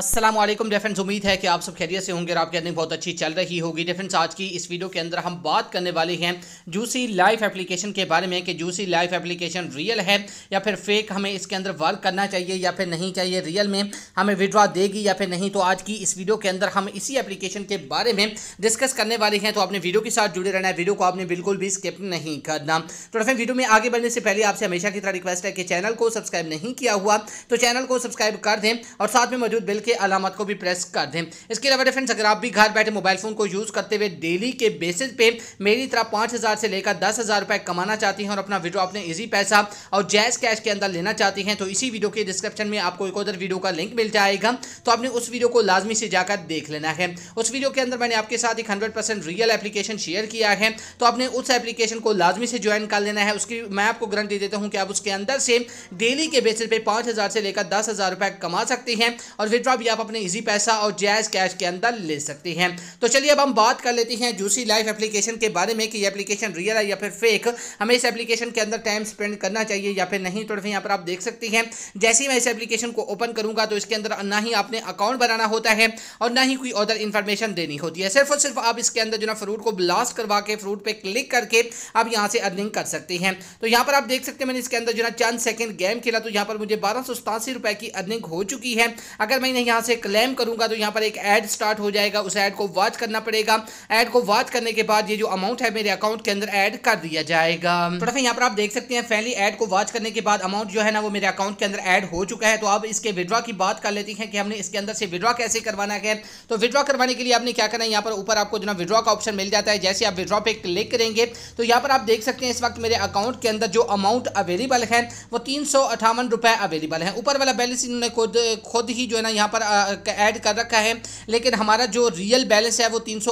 Aslam dear friends उम्मीद है कि आप सब खैरियत से होंगे और आपकी अर्निंग बहुत अच्छी चल रही होगी डियर फ्रेंड्स आज की इस वीडियो के अंदर हम बात करने वाले हैं जूसी लाइफ एप्लीकेशन के बारे में कि जूसी लाइफ एप्लीकेशन रियल है या फिर फेक हमें इसके अंदर वर्क करना चाहिए या फिर नहीं चाहिए रियल में हमें विड्रॉ देगी या फिर नहीं तो आज की इस वीडियो के अंदर हम इसी एप्लीकेशन के बारे में डिस्कस करने वाले हैं तो आपने वीडियो के साथ जुड़े रहना है वीडियो को आपने बिल्कुल भी स्किप नहीं करना तो फ्रेंड वीडियो में आगे बढ़ने से पहले आपसे हमेशा की तरह रिक्वेस्ट है कि चैनल को सब्सक्राइब नहीं किया हुआ तो चैनल को सब्सक्राइब कर दें और साथ में मौजूद बिल के अलामत को भी प्रेस कर दें इसके अलावा फ्रेंड्स अगर आप भी घर बैठे मोबाइल फ़ोन को यूज़ करते हुए डेली के बेसिस पे मेरी तरह पांच हज़ार से लेकर दस हज़ार रुपए कमाना चाहती हैं और अपना वीडियो अपने इजी पैसा और जैज़ कैश के अंदर लेना चाहती हैं तो इसी वीडियो के डिस्क्रिप्शन में आपको एक उधर वीडियो का लिंक मिल जाएगा तो आपने उस वीडियो को लाजमी से जाकर देख लेना है उस वीडियो के अंदर मैंने आपके साथ एक हंड्रेड रियल एप्लीकेशन शेयर किया है तो आपने उस एप्लीकेशन को लाजमी से ज्वाइन कर लेना है उसकी मैं आपको गारंटी देता हूँ कि आप उसके अंदर से डेली के बेसिस पे पांच से लेकर दस रुपए कमा सकती हैं और विद्रॉ का भी आप अपने इजी पैसा और जैज कैश के अंदर ले सकते हैं तो चलिए अब हम बात कर लेते हैं जूसी लाइफ एप्लीकेशन के बारे में कि ये एप्लीकेशन रियल है या फिर फेक हमें इस एप्लीकेशन के अंदर टाइम स्पेंड करना चाहिए या फिर नहीं तो यहाँ पर आप देख सकते हैं जैसे ही मैं इस एप्लीकेशन को ओपन करूंगा तो इसके अंदर ना ही आपने अकाउंट बनाना होता है और ना ही कोई अदर इन्फॉर्मेशन देनी होती है सिर्फ और सिर्फ आप इसके अंदर जो ना फ्रूट को ब्लास्ट करवा के फ्रूट पर क्लिक करके आप यहाँ से अर्निंग कर सकते हैं तो यहाँ पर आप देख सकते हैं मैंने इसके अंदर जो ना चंद सेकेंड गेम खेला तो यहाँ पर मुझे बारह रुपए की अर्निंग हो चुकी है अगर मैं यहाँ से क्लेम करूंगा तो यहाँ पर एक ऐड स्टार्ट हो जाएगा उस ऐड को वॉच करना पड़ेगा ऐड को वॉच करने के बाद ये जो अमाउंट है मेरे अकाउंट के अंदर ऐड कर दिया जाएगा थोड़ा सा यहाँ पर आप देख सकते हैं फैली ऐड को वॉच करने के बाद अमाउंट जो है ना वो मेरे अकाउंट के अंदर ऐड हो चुका है तो आप इसके विड्रॉ की बात कर लेती हैं कि हमने इसके अंदर से विड्रॉ कैसे करवाना है तो विड्रॉ करवाने के लिए आपने क्या करना है यहाँ पर ऊपर आपको जो ना विड्रॉ का ऑप्शन मिल जाता है जैसे आप विड्रॉ पे क्लिक करेंगे तो यहाँ पर आप देख सकते हैं इस वक्त मेरे अकाउंट के अंदर जो अमाउंट अवेलेबल है वो तीन अवेलेबल है ऊपर वाला बैलेंस इन्होंने खुद खुद ही जो है ना यहाँ पर पर ऐड कर रखा है लेकिन हमारा जो रियल बैलेंस है वो तीन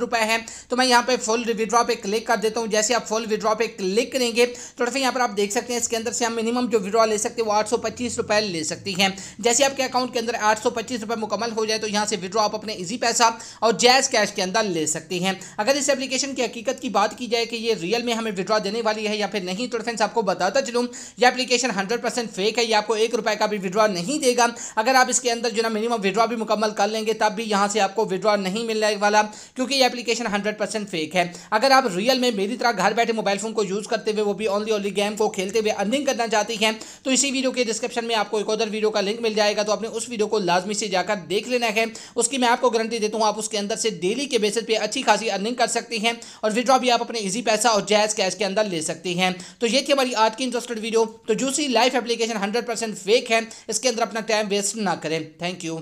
रुपए है तो मैं यहाँ पे फुल विड्रॉ पे क्लिक कर देता हूँ जैसे आप फुल विड्रॉ पे क्लिक करेंगे तो फिर यहाँ पर आप देख सकते हैं इसके अंदर से हम मिनिमम जो विड्रॉ ले सकते हैं वो आठ रुपए ले सकती हैं जैसे आपके अकाउंट के अंदर आठ रुपए मुकम्मल हो जाए तो यहाँ से विड्रॉ आप अपने ईजी पैसा और जैज कैश के अंदर ले सकती हैं अगर इस एप्लीकेशन की हकीकत की बात की जाए कि ये रियल में हमें विड्रॉ देने वाली है या फिर नहीं तो फ्रेंड्स आपको बताता चलूँ ये एप्लीकेशन हंड्रेड फेक है ये आपको एक रुपए का भी विड्रॉ नहीं देगा अगर आप इसके अंदर जो ना मिनिमम विड्रॉ भी मुकम्मल कर लेंगे तब भी यहाँ से आपको विड्रॉ नहीं मिलने वाला क्योंकि ये एप्लीकेशन हंड्रेड फेक है अगर आप रियल में मेरी तरह घर बैठे मोबाइल फ़ोन को यूज़ करते हुए वो भी ओनली ओनली गेम को खेलते हुए अर्निंग करना चाहती हैं तो इसी वीडियो के डिस्क्रिप्शन में आपको एक और वीडियो का लिंक मिल जाएगा तो आपने उस वीडियो को लाजमी से जाकर देख लेना है उसकी मैं आपको गारंटी देता हूँ आप उसके अंदर से डेली के बेसिस पर अच्छी खासी अर्निंग कर सकती हैं और विड्रॉ भी आप अपने इजी पैसा और जैज कैश के अंदर ले सकती हैं तो ये थी हमारी आज की इंटरेस्टेड वीडियो तो juicy life application hundred fake है इसके अंदर अपना टाइम वेस्ट ना करें थैंक Thank you.